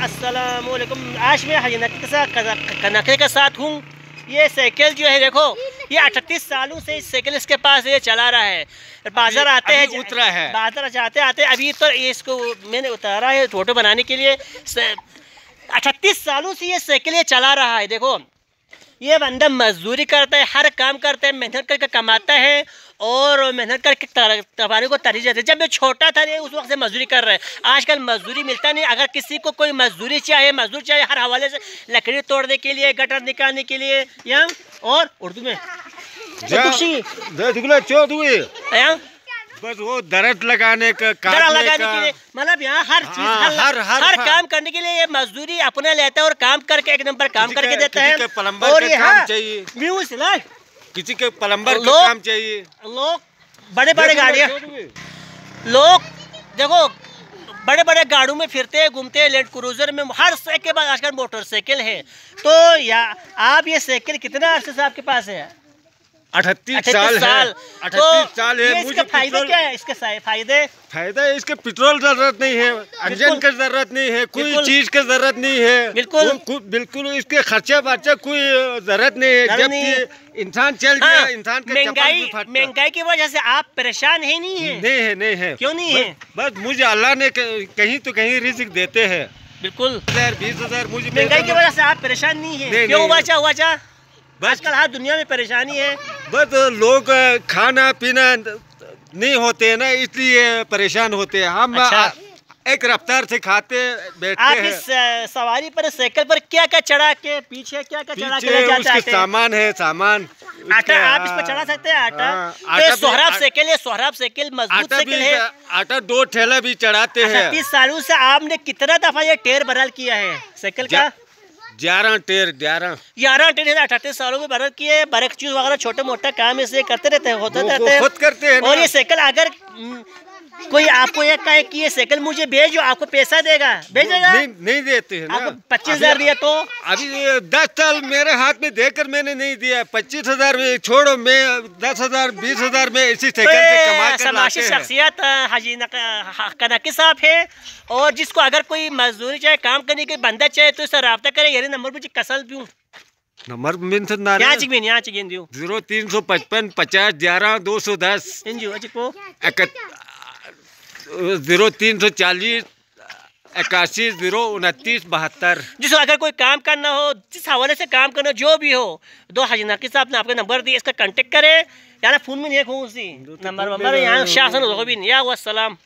असलकुम आज मैं हजनकी के साथ कनके के साथ हूँ ये साइकिल जो है देखो ये अठतीस सालों से इस साइकिल इसके पास ये चला रहा है बाजार आते हैं उतरा है बाजार जाते आते अभी तो इसको मैंने उतारा है फोटो बनाने के लिए अठतीस सालों से ये साइकिल ये चला रहा है देखो ये बंदा मजदूरी करता है हर काम करता है मेहनत करके कमाता है और मेहनत करके तबारी को तरजीह देते जब मैं छोटा था उस वक्त से मजदूरी कर रहे हैं आजकल मजदूरी मिलता नहीं अगर किसी को कोई मजदूरी चाहिए मजदूर चाहिए हर हवाले से लकड़ी तोड़ने के लिए गटर निकालने के लिए या और उर्दू में बस वो दर्द लगाने का दर्द लगाने का। के लिए मतलब यहाँ हर चीज हाँ, हर, हर, हर, हर हाँ। काम करने के लिए ये मजदूरी अपने लेता है और काम करके एक नंबर काम करके देता है और यहाँ किसी के पलम्बर काम चाहिए लोग बड़े बड़े गाड़िया लोग देखो बड़े बड़े गाड़ियों में फिरते हैं घूमते हैं लैंड क्रूजर में हर साइकिल के बाद आजकल मोटरसाइकिल है तो या आप ये साइकिल कितना अर्से से आपके पास है अठतीस साल, साल है अठतीस साल है तो मुझे फायदे क्या है इसके फायदे फायदा इसके पेट्रोल जरूरत नहीं है इंजन की जरूरत नहीं है कोई चीज की जरूरत नहीं है बिल्कुल बिल्कुल इसके खर्चा वर्चा कोई जरूरत नहीं है जब इंसान चल गया हाँ, इंसान महंगाई महंगाई की वजह से आप परेशान है नहीं है नहीं है नहीं है क्यों नहीं है बस मुझे अल्लाह ने कहीं तो कहीं रिस्क देते है बिल्कुल बीस हजार मुझे महंगाई की वजह से आप परेशान नहीं है क्यों वाचा वाचा आजकल हर दुनिया में परेशानी है बस लोग खाना पीना नहीं होते है ना इसलिए परेशान होते हैं हम अच्छा। एक रफ्तार से खाते बैठते आप इस सवारी पर साइकिल पर क्या क्या चढ़ा के पीछे क्या क्या चढ़ा के ले जाते हैं सामान है सामान आटा आप हाँ, इस पर चढ़ा सकते हैं हाँ, आटा आटा सोहराब साइकिल है सोहराब साइकिल मजबूत साइकिल है आटा दो ठेला भी चढ़ाते अच्छा, हैं तीस सालों से आपने कितना दफा ये टेर बराल किया है साइकिल का ग्यारह टेर ग्यारह ग्यारह टेर है अठातीस सालों में भारत की बरक चीज छोटे मोटा काम इसलिए करते रहते हैं होते रहते हैं और ये साइकिल अगर कोई आपको एक का एक ये साइकिल मुझे भेजो आपको पैसा देगा भेजेगा नहीं, नहीं देते हैं आपको पच्चीस हजार दिया तो अभी दस साल मेरे हाथ में देकर मैंने नहीं दिया पच्चीस हजार छोड़ो मैं दस हजार बीस हजार में इसी से समाजी शख्सियत हाजी कनाकी साहब है और जिसको अगर कोई मजदूरी चाहे काम करने के बंदा चाहे तो इससे रबा करे यही नंबर मुझे कसल दू नंबर मिन से ना यहाँ चिकबिन यहाँ चिकबिन दियो 0355 50 11 210 इन ग्यारह दो को जीरो तीन सौ चालीस इक्यासी जीरो उनतीस बहत्तर सर अगर कोई काम करना हो जिस हवाले से काम करना जो भी हो दो हाजी नकी साहब ने आपका नंबर दिया इसका कांटेक्ट करें यार फोन में नहीं खून उसी तो नंबर वंबर यहाँ शासन भी नहीं या असलम